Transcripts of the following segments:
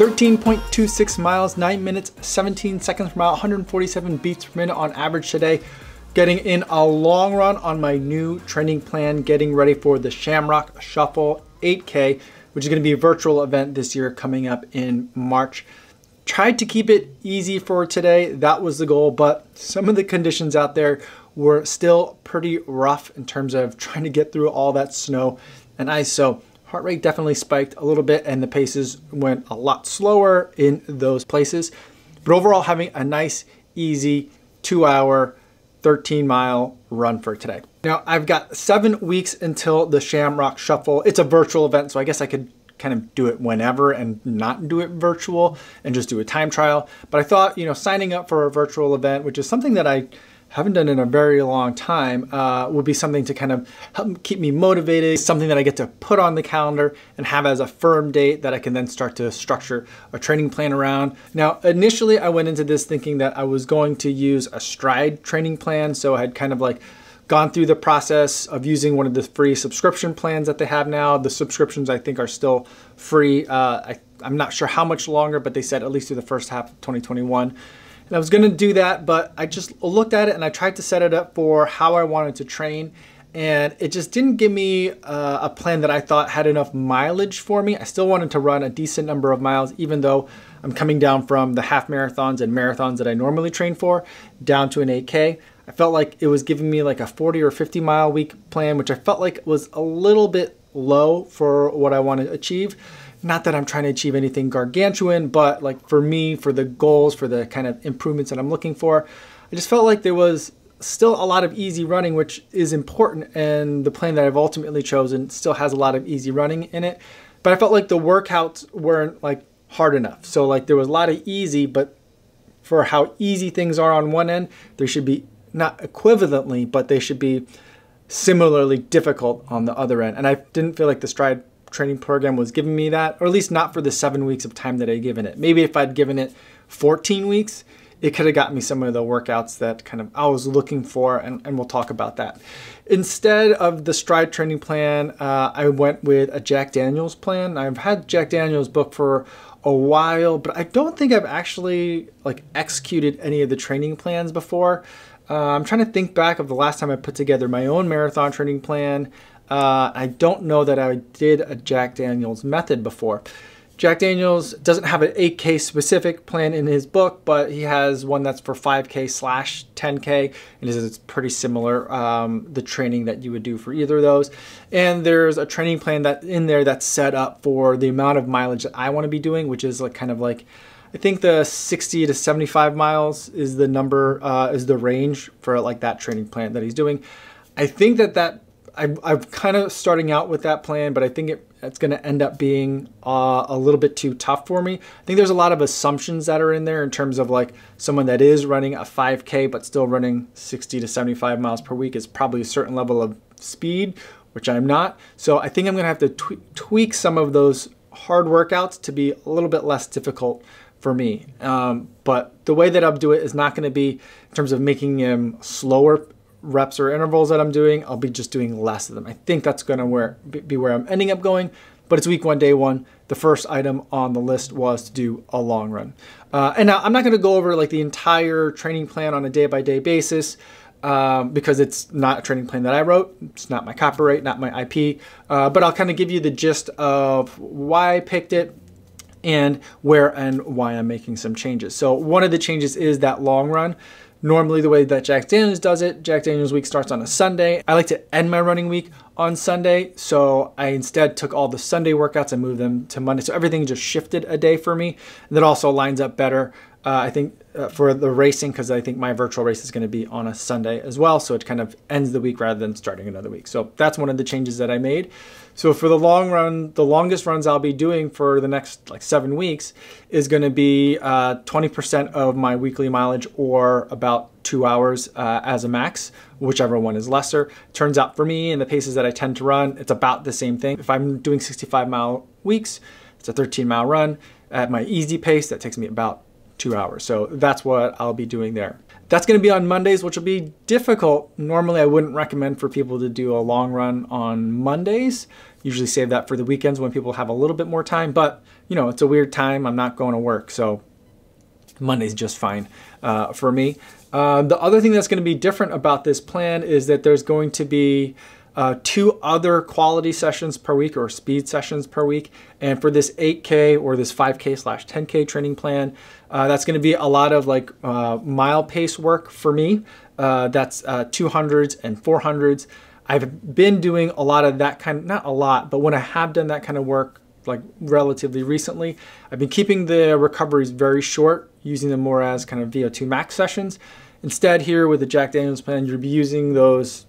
13.26 miles, 9 minutes, 17 seconds per mile, 147 beats per minute on average today. Getting in a long run on my new training plan, getting ready for the Shamrock Shuffle 8K, which is gonna be a virtual event this year coming up in March. Tried to keep it easy for today, that was the goal, but some of the conditions out there were still pretty rough in terms of trying to get through all that snow and ice. So heart rate definitely spiked a little bit and the paces went a lot slower in those places. But overall, having a nice, easy two hour, 13 mile run for today. Now, I've got seven weeks until the Shamrock Shuffle. It's a virtual event, so I guess I could kind of do it whenever and not do it virtual and just do a time trial. But I thought, you know, signing up for a virtual event, which is something that I haven't done in a very long time uh, would be something to kind of help keep me motivated, something that I get to put on the calendar and have as a firm date that I can then start to structure a training plan around. Now, initially I went into this thinking that I was going to use a stride training plan. So I had kind of like gone through the process of using one of the free subscription plans that they have now. The subscriptions I think are still free. Uh, I, I'm not sure how much longer, but they said at least through the first half of 2021. And I was gonna do that, but I just looked at it and I tried to set it up for how I wanted to train. And it just didn't give me uh, a plan that I thought had enough mileage for me. I still wanted to run a decent number of miles, even though I'm coming down from the half marathons and marathons that I normally train for down to an 8K. I felt like it was giving me like a 40 or 50 mile week plan, which I felt like was a little bit low for what I want to achieve. Not that I'm trying to achieve anything gargantuan, but like for me, for the goals, for the kind of improvements that I'm looking for, I just felt like there was still a lot of easy running, which is important. And the plan that I've ultimately chosen still has a lot of easy running in it. But I felt like the workouts weren't like hard enough. So like there was a lot of easy, but for how easy things are on one end, there should be not equivalently, but they should be similarly difficult on the other end. And I didn't feel like the stride training program was giving me that, or at least not for the seven weeks of time that I'd given it. Maybe if I'd given it 14 weeks, it could have got me some of the workouts that kind of I was looking for, and, and we'll talk about that. Instead of the stride training plan, uh, I went with a Jack Daniels plan. I've had Jack Daniels book for a while, but I don't think I've actually like executed any of the training plans before. Uh, I'm trying to think back of the last time I put together my own marathon training plan. Uh, I don't know that I did a Jack Daniels method before. Jack Daniels doesn't have an 8K specific plan in his book, but he has one that's for 5K slash 10K, and it's pretty similar, um, the training that you would do for either of those. And there's a training plan that in there that's set up for the amount of mileage that I want to be doing, which is like kind of like, I think the 60 to 75 miles is the number, uh, is the range for like that training plan that he's doing. I think that that I, I'm kind of starting out with that plan, but I think it, it's going to end up being uh, a little bit too tough for me. I think there's a lot of assumptions that are in there in terms of like someone that is running a 5K but still running 60 to 75 miles per week is probably a certain level of speed, which I'm not. So I think I'm going to have to tweak some of those hard workouts to be a little bit less difficult for me. Um, but the way that I'll do it is not going to be in terms of making him slower reps or intervals that I'm doing, I'll be just doing less of them. I think that's gonna where, be where I'm ending up going, but it's week one, day one. The first item on the list was to do a long run. Uh, and now I'm not gonna go over like the entire training plan on a day by day basis. Um, because it's not a training plan that I wrote. It's not my copyright, not my IP. Uh, but I'll kind of give you the gist of why I picked it and where and why I'm making some changes. So one of the changes is that long run. Normally, the way that Jack Daniels does it, Jack Daniels week starts on a Sunday. I like to end my running week on Sunday, so I instead took all the Sunday workouts and moved them to Monday. So everything just shifted a day for me. and That also lines up better uh, I think uh, for the racing, because I think my virtual race is going to be on a Sunday as well. So it kind of ends the week rather than starting another week. So that's one of the changes that I made. So for the long run, the longest runs I'll be doing for the next like seven weeks is going to be 20% uh, of my weekly mileage or about two hours uh, as a max, whichever one is lesser. Turns out for me and the paces that I tend to run, it's about the same thing. If I'm doing 65 mile weeks, it's a 13 mile run. At my easy pace, that takes me about two hours. So that's what I'll be doing there. That's going to be on Mondays, which will be difficult. Normally, I wouldn't recommend for people to do a long run on Mondays. Usually, save that for the weekends when people have a little bit more time. But you know, it's a weird time. I'm not going to work, so Monday's just fine uh, for me. Uh, the other thing that's going to be different about this plan is that there's going to be uh, two other quality sessions per week or speed sessions per week. And for this 8K or this 5K slash 10K training plan, uh, that's going to be a lot of like uh, mile pace work for me. Uh, that's 200s uh, and 400s. I've been doing a lot of that kind, of, not a lot, but when I have done that kind of work, like relatively recently, I've been keeping the recoveries very short, using them more as kind of VO2 max sessions. Instead, here with the Jack Daniels plan, you'll be using those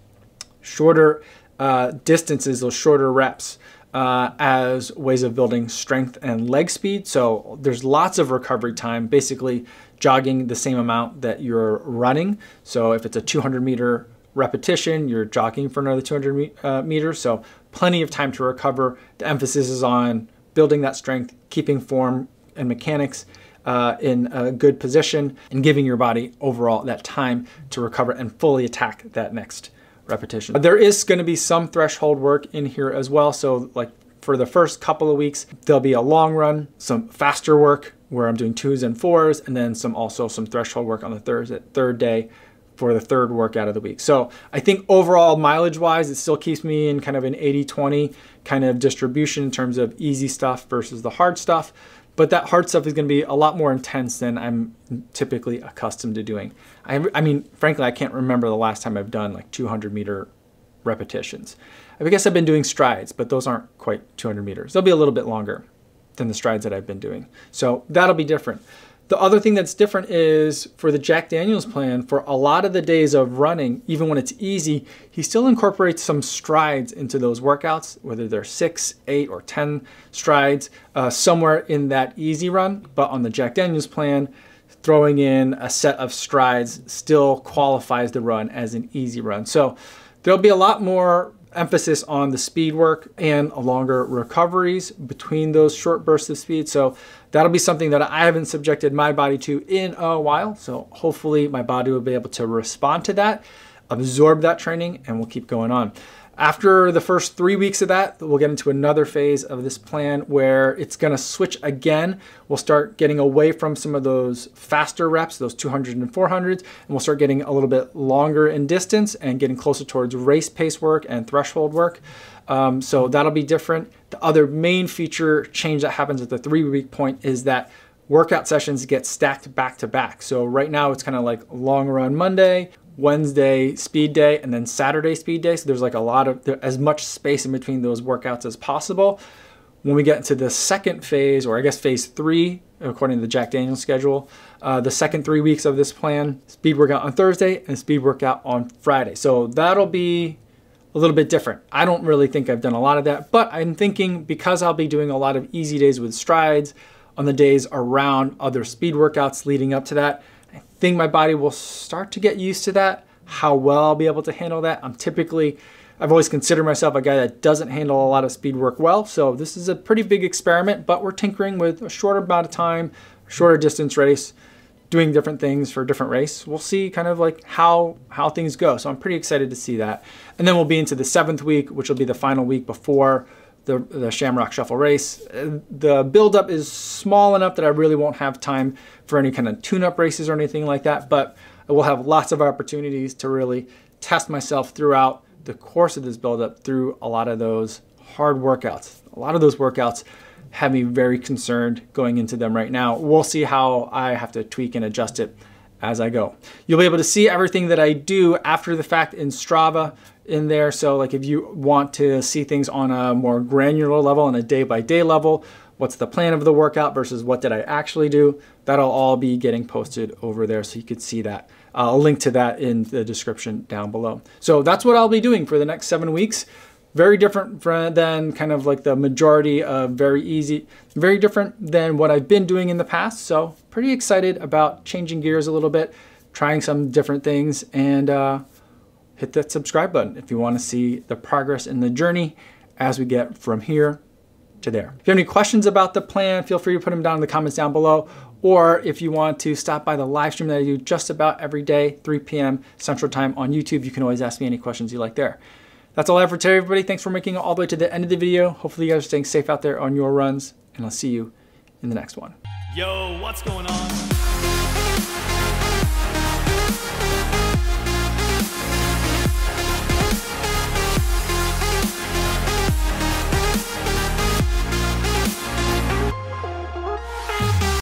shorter uh, distances, those shorter reps, uh, as ways of building strength and leg speed. So there's lots of recovery time, basically jogging the same amount that you're running. So if it's a 200 meter repetition, you're jogging for another 200 uh, meters. So plenty of time to recover. The emphasis is on building that strength, keeping form and mechanics uh, in a good position, and giving your body overall that time to recover and fully attack that next repetition. There is gonna be some threshold work in here as well. So like for the first couple of weeks, there'll be a long run, some faster work where I'm doing twos and fours, and then some also some threshold work on the third, third day for the third workout of the week. So I think overall mileage wise, it still keeps me in kind of an 80-20 kind of distribution in terms of easy stuff versus the hard stuff but that hard stuff is going to be a lot more intense than I'm typically accustomed to doing. I, I, mean, frankly, I can't remember the last time I've done like 200 meter repetitions. I guess I've been doing strides, but those aren't quite 200 meters. They'll be a little bit longer than the strides that I've been doing. So that'll be different. The other thing that's different is for the Jack Daniels plan, for a lot of the days of running, even when it's easy, he still incorporates some strides into those workouts, whether they're six, eight, or 10 strides, uh, somewhere in that easy run. But on the Jack Daniels plan, throwing in a set of strides still qualifies the run as an easy run. So there'll be a lot more emphasis on the speed work and longer recoveries between those short bursts of speed. So that'll be something that I haven't subjected my body to in a while. So hopefully my body will be able to respond to that, absorb that training, and we'll keep going on. After the first three weeks of that, we'll get into another phase of this plan where it's gonna switch again. We'll start getting away from some of those faster reps, those 200s and 400s, and we'll start getting a little bit longer in distance and getting closer towards race pace work and threshold work. Um, so that'll be different. The other main feature change that happens at the three week point is that workout sessions get stacked back to back. So right now it's kind of like long run Monday, Wednesday speed day and then Saturday speed day. So there's like a lot of there, as much space in between those workouts as possible. When we get into the second phase, or I guess phase three, according to the Jack Daniels schedule, uh, the second three weeks of this plan, speed workout on Thursday and speed workout on Friday. So that'll be a little bit different. I don't really think I've done a lot of that, but I'm thinking because I'll be doing a lot of easy days with strides on the days around other speed workouts leading up to that, think my body will start to get used to that, how well I'll be able to handle that. I'm typically, I've always considered myself a guy that doesn't handle a lot of speed work well, so this is a pretty big experiment, but we're tinkering with a shorter amount of time, shorter distance race, doing different things for a different race. We'll see kind of like how how things go. So I'm pretty excited to see that. And then we'll be into the seventh week, which will be the final week before the, the Shamrock Shuffle race. The buildup is small enough that I really won't have time for any kind of tune-up races or anything like that, but I will have lots of opportunities to really test myself throughout the course of this buildup through a lot of those hard workouts. A lot of those workouts have me very concerned going into them right now. We'll see how I have to tweak and adjust it as I go. You'll be able to see everything that I do after the fact in Strava in there. So like if you want to see things on a more granular level, on a day by day level, what's the plan of the workout versus what did I actually do, that'll all be getting posted over there. So you could see that. Uh, I'll link to that in the description down below. So that's what I'll be doing for the next seven weeks. Very different than kind of like the majority of very easy, very different than what I've been doing in the past. So pretty excited about changing gears a little bit, trying some different things and, uh, hit that subscribe button if you want to see the progress in the journey as we get from here to there. If you have any questions about the plan, feel free to put them down in the comments down below. Or if you want to stop by the live stream that I do just about every day, 3 p.m. Central Time on YouTube, you can always ask me any questions you like there. That's all I have for today, everybody. Thanks for making it all the way to the end of the video. Hopefully you guys are staying safe out there on your runs, and I'll see you in the next one. Yo, what's going on?